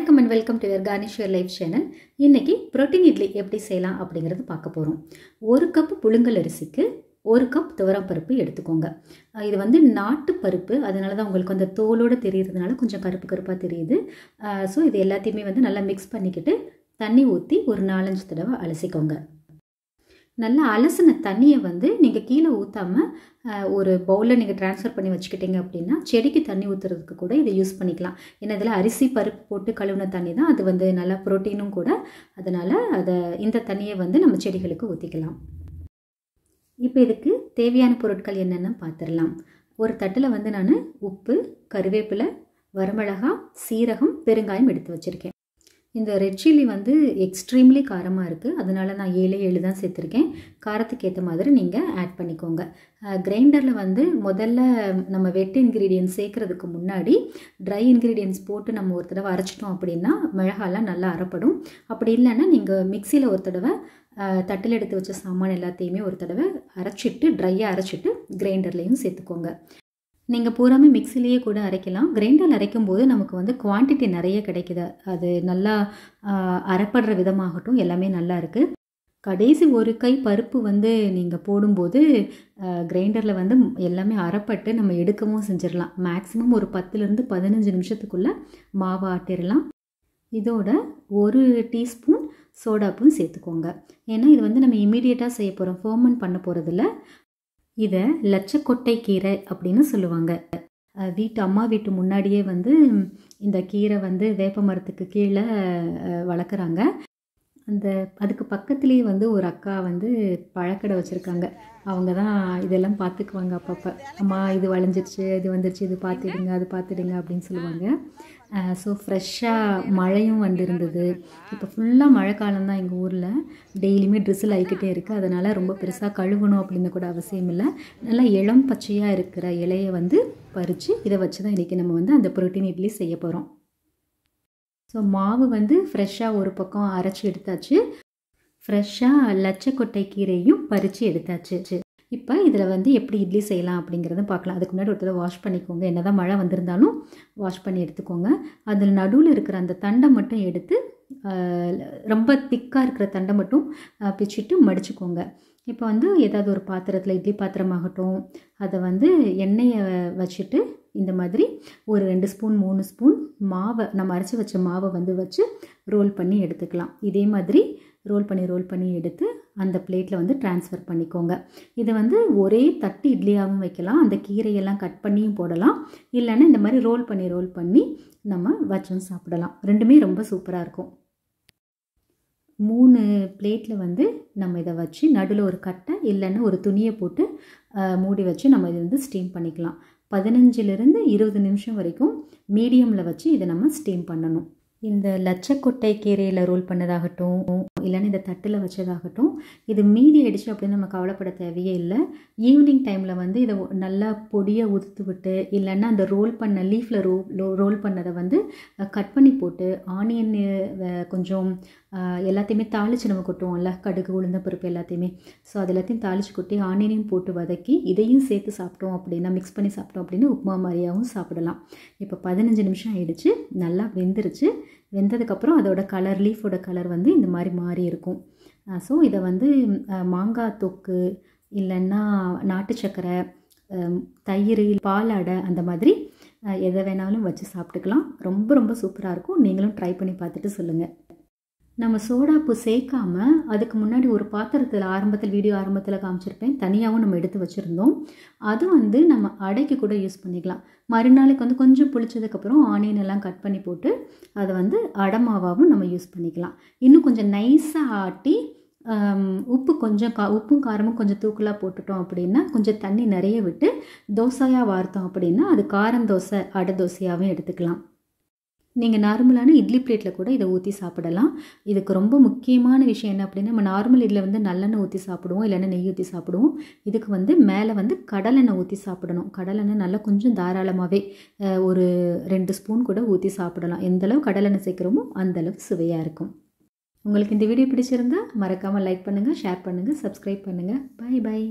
வணக்கம் and welcome to your கார்னிஷியர் life channel இன்றைக்கி ப்ரோட்டீன் இட்லி எப்படி செய்யலாம் அப்படிங்கிறது பார்க்க போகிறோம் ஒரு கப் புழுங்கல் அரிசிக்கு ஒரு கப் துவரம் பருப்பு எடுத்துக்கோங்க இது வந்து நாட்டு பருப்பு அதனால தான் உங்களுக்கு அந்த தோலோடு தெரியறதுனால கொஞ்சம் கருப்பு கருப்பாக தெரியுது ஸோ இது எல்லாத்தையுமே வந்து நல்லா மிக்ஸ் பண்ணிக்கிட்டு தண்ணி ஊற்றி ஒரு நாலஞ்சு தடவை அலசிக்கோங்க நல்லா அலசின தண்ணியை வந்து நீங்கள் கீழே ஊற்றாமல் ஒரு பவுலில் நீங்கள் ட்ரான்ஸ்ஃபர் பண்ணி வச்சுக்கிட்டீங்க அப்படின்னா செடிக்கு தண்ணி ஊற்றுறதுக்கு கூட இதை யூஸ் பண்ணிக்கலாம் ஏன்னா இதில் அரிசி பருப்பு போட்டு கழுவின தண்ணி தான் அது வந்து நல்லா ப்ரோட்டீனும் கூட அதனால் அதை இந்த தண்ணியை வந்து நம்ம செடிகளுக்கு ஊற்றிக்கலாம் இப்போ இதுக்கு தேவையான பொருட்கள் என்னென்னு பார்த்துடலாம் ஒரு தட்டில் வந்து நான் உப்பு கருவேப்பிலை வரமிளகா சீரகம் பெருங்காயம் எடுத்து வச்சுருக்கேன் இந்த ரெட் சில்லி வந்து எக்ஸ்ட்ரீம்லி காரமாக இருக்குது அதனால நான் ஏழு ஏழு தான் சேர்த்துருக்கேன் காரத்துக்கு ஏற்ற மாதிரி நீங்கள் ஆட் பண்ணிக்கோங்க கிரைண்டரில் வந்து முதல்ல நம்ம வெட் இன்க்ரீடியன்ஸ் சேர்க்குறதுக்கு முன்னாடி ட்ரை இன்க்ரீடியன்ஸ் போட்டு நம்ம ஒரு தடவை அரைச்சிட்டோம் அப்படின்னா மிளகாலாம் நல்லா அரைப்படும் அப்படி இல்லைன்னா நீங்கள் மிக்சியில் ஒரு தடவை தட்டில் எடுத்து வச்ச சாமான் எல்லாத்தையுமே ஒரு தடவை அரைச்சிட்டு ட்ரையாக அரைச்சிட்டு கிரைண்டர்லேயும் சேர்த்துக்கோங்க நீங்கள் பூராமே மிக்சிலேயே கூட அரைக்கலாம் கிரைண்டரில் அரைக்கும் போது நமக்கு வந்து குவான்டிட்டி நிறைய கிடைக்குது அது நல்லா அரைப்படுற விதமாகட்டும் எல்லாமே நல்லா இருக்குது கடைசி ஒரு கை பருப்பு வந்து நீங்கள் போடும்போது கிரைண்டரில் வந்து எல்லாமே அரைப்பட்டு நம்ம எடுக்கவும் செஞ்சிடலாம் மேக்ஸிமம் ஒரு பத்துலேருந்து பதினஞ்சு நிமிஷத்துக்குள்ளே மாவை ஆட்டிடலாம் இதோட ஒரு டீஸ்பூன் சோடாப்பும் சேர்த்துக்கோங்க ஏன்னா இது வந்து நம்ம இமீடியட்டாக செய்ய போகிறோம் ஃபோமன் பண்ண போகிறதில்ல இதை லட்சக்கொட்டை கீரை அப்படின்னு சொல்லுவாங்க வீட்டு அம்மா வீட்டு முன்னாடியே வந்து இந்த கீரை வந்து வேப்ப மரத்துக்கு கீழே வளர்க்குறாங்க அந்த அதுக்கு பக்கத்துலேயே வந்து ஒரு அக்கா வந்து பழக்கடை வச்சுருக்காங்க அவங்க தான் இதெல்லாம் பார்த்துக்குவாங்க அப்பப்போ அம்மா இது வளைஞ்சிருச்சு இது வந்துருச்சு இது பார்த்துடுங்க அது பார்த்துடுங்க அப்படின்னு சொல்லுவாங்க ஸோ ஃப்ரெஷ்ஷாக மழையும் வந்திருந்தது இப்போ ஃபுல்லாக மழை தான் எங்கள் ஊரில் டெய்லியுமே ட்ரெஸ்ஸில் ஆகிக்கிட்டே இருக்குது அதனால் ரொம்ப பெருசாக கழுவணும் அப்படின்னு கூட அவசியம் இல்லை நல்லா இளம் பச்சையாக இருக்கிற இலையை வந்து பறித்து இதை வச்சு தான் இன்றைக்கி நம்ம வந்து அந்த ப்ரோட்டீன் இட்லி செய்ய போகிறோம் ஸோ மாவு வந்து ஃப்ரெஷ்ஷாக ஒரு பக்கம் அரைச்சி எடுத்தாச்சு ஃப்ரெஷ்ஷாக லட்சக்கொட்டை கீரையும் பறித்து எடுத்தாச்சு இப்போ இதில் வந்து எப்படி இட்லி செய்யலாம் அப்படிங்கிறத பார்க்கலாம் அதுக்கு முன்னாடி ஒருத்தர் வாஷ் பண்ணிக்கோங்க என்ன தான் மழை வந்திருந்தாலும் வாஷ் பண்ணி எடுத்துக்கோங்க அதில் நடுவில் இருக்கிற அந்த தண்டை மட்டும் எடுத்து ரொம்ப திக்காக இருக்கிற தண்டை மட்டும் பிச்சுட்டு மடிச்சுக்கோங்க இப்போ வந்து ஏதாவது ஒரு பாத்திரத்தில் இட்லி பாத்திரமாகட்டும் அதை வந்து எண்ணெயை வச்சுட்டு இந்த மாதிரி ஒரு ரெண்டு ஸ்பூன் மூணு ஸ்பூன் மாவை நம்ம அரைச்சி வச்ச மாவை வந்து வச்சு ரோல் பண்ணி எடுத்துக்கலாம் இதே மாதிரி ரோல் பண்ணி ரோல் பண்ணி எடுத்து அந்த பிளேட்டில் வந்து டிரான்ஸ்ஃபர் பண்ணிக்கோங்க இது வந்து ஒரே தட்டு இட்லியாகவும் வைக்கலாம் அந்த கீரையெல்லாம் கட் பண்ணியும் போடலாம் இல்லைன்னா இந்த மாதிரி ரோல் பண்ணி ரோல் பண்ணி நம்ம வச்சும் சாப்பிடலாம் ரெண்டுமே ரொம்ப சூப்பராக இருக்கும் மூணு பிளேட்டில் வந்து நம்ம இதை வச்சு நடுவில் ஒரு கட்டை இல்லைன்னா ஒரு துணியை போட்டு மூடி வச்சு நம்ம இதை வந்து ஸ்டீம் பண்ணிக்கலாம் பதினஞ்சிலிருந்து இருபது நிமிஷம் வரைக்கும் மீடியமில் வச்சு இதை நம்ம ஸ்டீம் பண்ணணும் இந்த லட்சக்கொட்டை கீரையில் ரோல் பண்ணதாகட்டும் இல்லைன்னா இந்த தட்டில் வச்சதாகட்டும் இது மீதி ஆயிடுச்சு அப்படின்னு நம்ம கவலைப்பட தேவையே இல்லை ஈவினிங் டைமில் வந்து இதை நல்லா பொடியை உதுத்து விட்டு இல்லைன்னா அந்த ரோல் பண்ண லீஃபில் ரோ ரோல் பண்ணதை வந்து கட் பண்ணி போட்டு ஆனியன் கொஞ்சம் எல்லாத்தையுமே தாளித்து நம்ம கொட்டுவோம்ல கடுகு உளுந்த பருப்பு எல்லாத்தையுமே ஸோ அது எல்லாத்தையும் தாளித்து கொட்டி ஆனியனையும் போட்டு வதக்கி இதையும் சேர்த்து சாப்பிட்டோம் அப்படின்னா மிக்ஸ் பண்ணி சாப்பிட்டோம் அப்படின்னு உப்புமா மாதிரியாகவும் சாப்பிடலாம் இப்போ பதினஞ்சு நிமிஷம் ஆகிடுச்சு நல்லா வெந்துருச்சு வெந்ததுக்கப்புறம் அதோட கலர் லீஃபோட கலர் வந்து இந்த மாதிரி மாறி இருக்கும் ஸோ இதை வந்து மாங்காய் தொக்கு இல்லைன்னா நாட்டு சக்கரை தயிர் பாலாடை அந்த மாதிரி எதை வேணாலும் வச்சு சாப்பிட்டுக்கலாம் ரொம்ப ரொம்ப சூப்பராக இருக்கும் நீங்களும் ட்ரை பண்ணி பார்த்துட்டு சொல்லுங்கள் நம்ம சோடாப்பு சேர்க்காம அதுக்கு முன்னாடி ஒரு பாத்திரத்தில் ஆரம்பத்தில் வீடியோ ஆரம்பத்தில் காமிச்சிருப்பேன் தனியாகவும் நம்ம எடுத்து வச்சுருந்தோம் அது வந்து நம்ம அடைக்கு கூட யூஸ் பண்ணிக்கலாம் மறுநாளைக்கு வந்து கொஞ்சம் புளிச்சதுக்கப்புறம் ஆனியன் எல்லாம் கட் பண்ணி போட்டு அதை வந்து அடமாவாகவும் நம்ம யூஸ் பண்ணிக்கலாம் இன்னும் கொஞ்சம் நைஸாக ஆட்டி உப்பு கொஞ்சம் கா உப்பும் காரமும் கொஞ்சம் தூக்கலாக போட்டுட்டோம் அப்படின்னா கொஞ்சம் தண்ணி நிறைய விட்டு தோசையாக வார்த்தோம் அப்படின்னா அது காரம் தோசை அடை தோசையாகவும் எடுத்துக்கலாம் நீங்கள் நார்மலான இட்லி பிளேட்டில் கூட இதை ஊற்றி சாப்பிடலாம் இதுக்கு ரொம்ப முக்கியமான விஷயம் என்ன அப்படின்னா நம்ம நார்மல் இதில் வந்து நல்லெண்ணெய் ஊற்றி சாப்பிடுவோம் இல்லைன்னா நெய் ஊற்றி சாப்பிடுவோம் இதுக்கு வந்து மேலே வந்து கடலெண்ணெய் ஊற்றி சாப்பிடணும் கடலெண்ணெய் நல்லா கொஞ்சம் தாராளமாகவே ஒரு ரெண்டு ஸ்பூன் கூட ஊற்றி சாப்பிடலாம் எந்தளவு கடலெண்ணெய் சேர்க்குறோமோ அந்தளவுக்கு சுவையாக இருக்கும் உங்களுக்கு இந்த வீடியோ பிடிச்சிருந்தா மறக்காமல் லைக் பண்ணுங்கள் ஷேர் பண்ணுங்கள் சப்ஸ்கிரைப் பண்ணுங்கள் பாய் பாய்